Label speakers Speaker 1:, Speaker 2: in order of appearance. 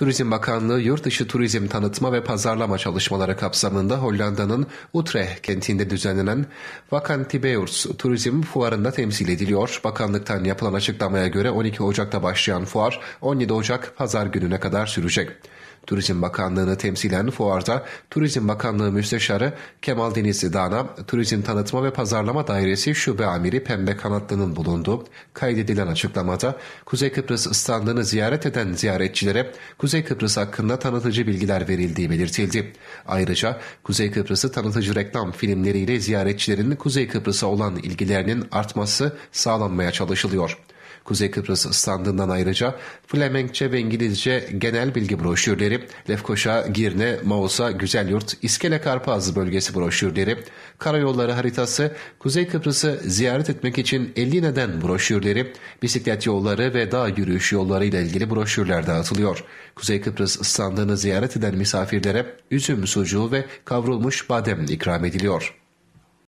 Speaker 1: Turizm Bakanlığı Yurt dışı Turizm Tanıtma ve Pazarlama Çalışmaları kapsamında Hollanda'nın Utrecht kentinde düzenlenen Vakantibeurs Turizm Fuarı'nda temsil ediliyor. Bakanlıktan yapılan açıklamaya göre 12 Ocak'ta başlayan fuar 17 Ocak Pazar gününe kadar sürecek. Turizm Bakanlığı'nı temsilen fuarda Turizm Bakanlığı Müsteşarı Kemal Denizli Dana, Turizm Tanıtma ve Pazarlama Dairesi Şube Amiri Pembe Kanatlı'nın bulunduğu kaydedilen açıklamada Kuzey Kıbrıs standını ziyaret eden ziyaretçilere Kuzey Kıbrıs hakkında tanıtıcı bilgiler verildiği belirtildi. Ayrıca Kuzey Kıbrıs'ı tanıtıcı reklam filmleriyle ziyaretçilerin Kuzey Kıbrıs'a olan ilgilerinin artması sağlanmaya çalışılıyor. Kuzey Kıbrıs standından ayrıca Flemenkçe ve İngilizce genel bilgi broşürleri, Lefkoşa, Girne, Mausa, Güzelyurt, İskele Karpazlı bölgesi broşürleri, karayolları haritası, Kuzey Kıbrıs'ı ziyaret etmek için 50 neden broşürleri, bisiklet yolları ve dağ yürüyüş yolları ile ilgili broşürler dağıtılıyor. Kuzey Kıbrıs standını ziyaret eden misafirlere üzüm sucuğu ve kavrulmuş badem ikram ediliyor.